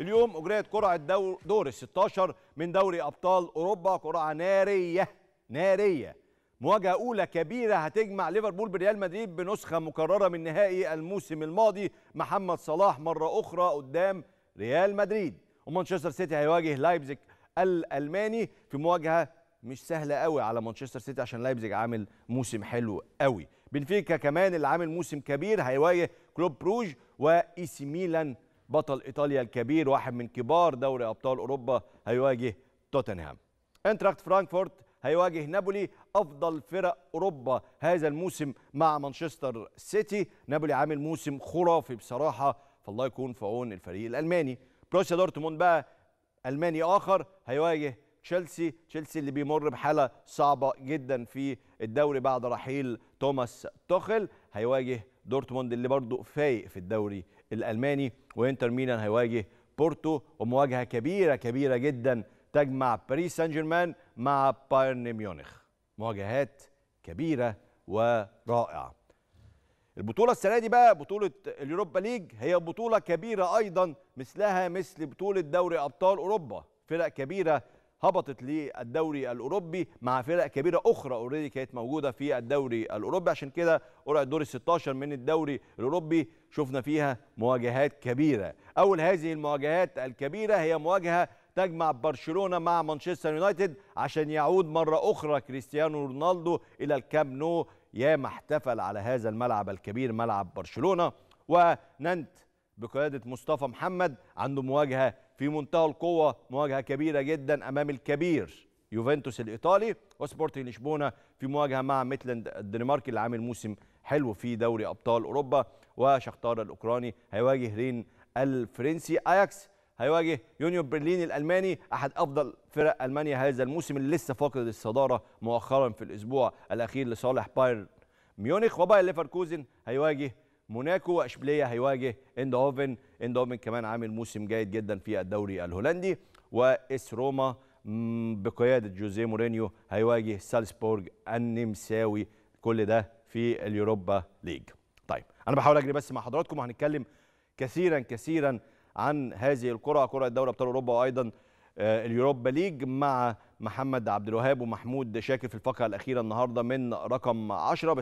اليوم أجريت قرعة دور, ال 16 من دوري أبطال أوروبا قرعة نارية نارية مواجهة أولى كبيرة هتجمع ليفربول بريال مدريد بنسخة مكررة من نهائي الموسم الماضي محمد صلاح مرة أخرى قدام ريال مدريد ومانشستر سيتي هيواجه لايبزيج الألماني في مواجهة مش سهله قوي على مانشستر سيتي عشان لايبزيج عامل موسم حلو قوي بنفيكا كمان اللي عامل موسم كبير هيواجه كلوب بروج وايسي ميلان بطل إيطاليا الكبير واحد من كبار دوري أبطال أوروبا هيواجه توتنهام انتراخت فرانكفورت هيواجه نابولي افضل فرق اوروبا هذا الموسم مع مانشستر سيتي نابولي عامل موسم خرافي بصراحه فالله يكون في عون الفريق الالماني بروسيا دورتموند بقى الماني اخر هيواجه تشيلسي تشيلسي اللي بيمر بحاله صعبه جدا في الدوري بعد رحيل توماس توخل هيواجه دورتموند اللي برضه فايق في الدوري الالماني وانتر ميلان هيواجه بورتو ومواجهه كبيره كبيره جدا تجمع باريس سان جيرمان مع بايرن ميونخ مواجهات كبيره ورائعه البطوله السنه دي بقى بطوله اليوروبا ليج هي بطوله كبيره ايضا مثلها مثل بطوله دوري ابطال اوروبا فرق كبيره هبطت للدوري الاوروبي مع فرق كبيره اخرى اوريدي كانت موجوده في الدوري الاوروبي عشان كده قرعه دور ال 16 من الدوري الاوروبي شفنا فيها مواجهات كبيره اول هذه المواجهات الكبيره هي مواجهه تجمع برشلونه مع مانشستر يونايتد عشان يعود مره اخرى كريستيانو رونالدو الى الكام نو ياما احتفل على هذا الملعب الكبير ملعب برشلونه وننت بقياده مصطفى محمد عنده مواجهه في منتهى القوه مواجهه كبيره جدا امام الكبير يوفنتوس الايطالي وسبورتنج لشبونه في مواجهه مع ميتلاند الدنماركي اللي عامل موسم حلو في دوري ابطال اوروبا وشختار الاوكراني هيواجه رين الفرنسي اياكس هيواجه يونيو برلين الالماني احد افضل فرق المانيا هذا الموسم اللي لسه فاقد الصداره مؤخرا في الاسبوع الاخير لصالح بايرن ميونخ وباير ليفركوزن هيواجه موناكو واشبيلية هيواجه اندهوفن اندهوفن كمان عامل موسم جيد جدا في الدوري الهولندي واس روما بقياده جوزيه مورينيو هيواجه سالسبورج النمساوي كل ده في اليوروبا ليج طيب انا بحاول اجري بس مع حضراتكم وهنتكلم كثيرا كثيرا عن هذه الكره كره دوري ابطال اوروبا وايضا آه، اليوروبا ليج مع محمد عبد الوهاب ومحمود شاكر في الفقره الاخيره النهارده من رقم 10 بس